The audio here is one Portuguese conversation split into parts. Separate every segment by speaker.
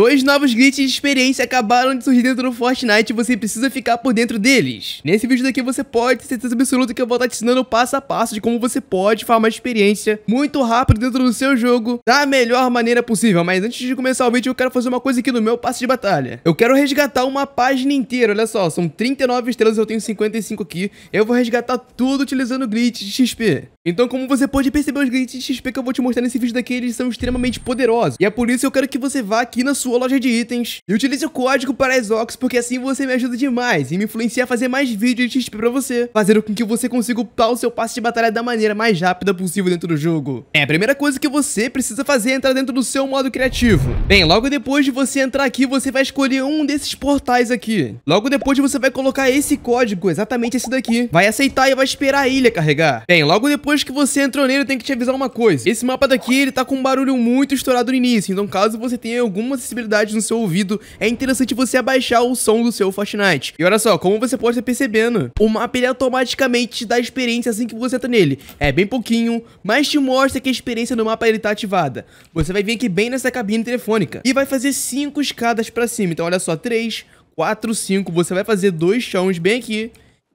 Speaker 1: Dois novos glitches de experiência acabaram de surgir dentro do Fortnite e você precisa ficar por dentro deles. Nesse vídeo daqui você pode ter certeza absoluta que eu vou estar te ensinando passo a passo de como você pode farmar experiência muito rápido dentro do seu jogo da melhor maneira possível. Mas antes de começar o vídeo eu quero fazer uma coisa aqui no meu passo de batalha. Eu quero resgatar uma página inteira, olha só, são 39 estrelas, eu tenho 55 aqui. Eu vou resgatar tudo utilizando glitch de XP. Então como você pode perceber os glitches de XP que eu vou te mostrar nesse vídeo daqui, eles são extremamente poderosos. E é por isso que eu quero que você vá aqui na sua sua loja de itens e utilize o código para Exox, porque assim você me ajuda demais e me influencia a fazer mais vídeos de XP pra você, fazendo com que você consiga upar o seu passe de batalha da maneira mais rápida possível dentro do jogo. É, a primeira coisa que você precisa fazer é entrar dentro do seu modo criativo. Bem, logo depois de você entrar aqui, você vai escolher um desses portais aqui. Logo depois você vai colocar esse código, exatamente esse daqui. Vai aceitar e vai esperar a ilha carregar. Bem, logo depois que você entrou nele, eu tenho que te avisar uma coisa. Esse mapa daqui, ele tá com um barulho muito estourado no início, então caso você tenha alguma acessibilidade no seu ouvido, é interessante você abaixar o som do seu Fortnite. E olha só, como você pode estar percebendo, o mapa ele automaticamente dá experiência assim que você tá nele. É bem pouquinho, mas te mostra que a experiência no mapa ele tá ativada. Você vai vir aqui bem nessa cabine telefônica e vai fazer 5 escadas pra cima. Então olha só, 3, 4, 5, você vai fazer dois chãos bem aqui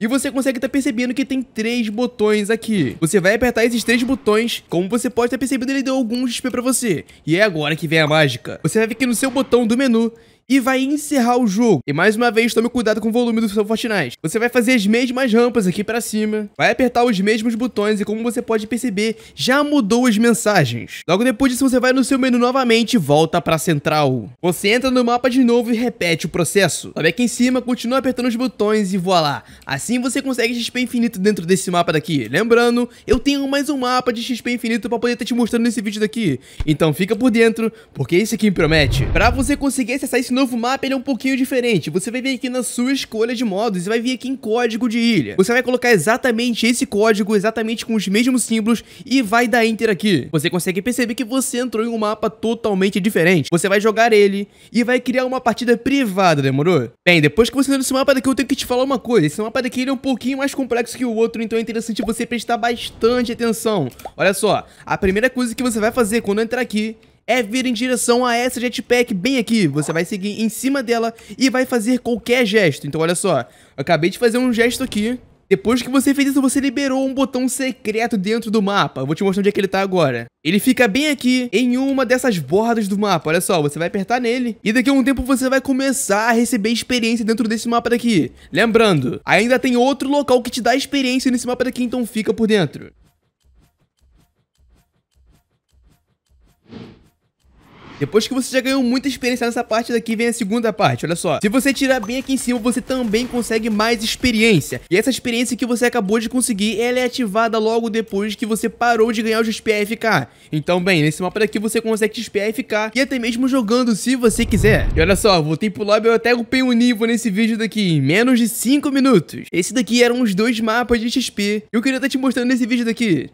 Speaker 1: e você consegue estar tá percebendo que tem três botões aqui. Você vai apertar esses três botões. Como você pode estar tá percebendo, ele deu alguns XP pra você. E é agora que vem a mágica. Você vai ver que no seu botão do menu e vai encerrar o jogo. E mais uma vez, tome cuidado com o volume do seu Fortnite. Você vai fazer as mesmas rampas aqui pra cima, vai apertar os mesmos botões e como você pode perceber, já mudou as mensagens. Logo depois disso, você vai no seu menu novamente e volta pra central. Você entra no mapa de novo e repete o processo. Sobe aqui em cima, continua apertando os botões e voa lá. Assim você consegue XP infinito dentro desse mapa daqui. Lembrando, eu tenho mais um mapa de XP infinito pra poder estar tá te mostrando nesse vídeo daqui. Então fica por dentro, porque esse aqui promete. Pra você conseguir acessar esse novo mapa ele é um pouquinho diferente. Você vai vir aqui na sua escolha de modos e vai vir aqui em código de ilha. Você vai colocar exatamente esse código, exatamente com os mesmos símbolos e vai dar enter aqui. Você consegue perceber que você entrou em um mapa totalmente diferente. Você vai jogar ele e vai criar uma partida privada, demorou? Bem, depois que você entra nesse mapa daqui, eu tenho que te falar uma coisa. Esse mapa daqui ele é um pouquinho mais complexo que o outro, então é interessante você prestar bastante atenção. Olha só, a primeira coisa que você vai fazer quando entrar aqui é vir em direção a essa jetpack bem aqui. Você vai seguir em cima dela e vai fazer qualquer gesto. Então, olha só, acabei de fazer um gesto aqui. Depois que você fez isso, você liberou um botão secreto dentro do mapa. Eu vou te mostrar onde é que ele tá agora. Ele fica bem aqui, em uma dessas bordas do mapa. Olha só, você vai apertar nele. E daqui a um tempo você vai começar a receber experiência dentro desse mapa daqui. Lembrando, ainda tem outro local que te dá experiência nesse mapa daqui, então fica por dentro. Depois que você já ganhou muita experiência nessa parte daqui, vem a segunda parte, olha só. Se você tirar bem aqui em cima, você também consegue mais experiência. E essa experiência que você acabou de conseguir, ela é ativada logo depois que você parou de ganhar o XP AFK. Então, bem, nesse mapa daqui você consegue XP AFK e até mesmo jogando se você quiser. E olha só, voltei pro lobby, eu até upei um nível nesse vídeo daqui em menos de 5 minutos. Esse daqui eram os dois mapas de XP. Eu queria estar te mostrando nesse vídeo daqui.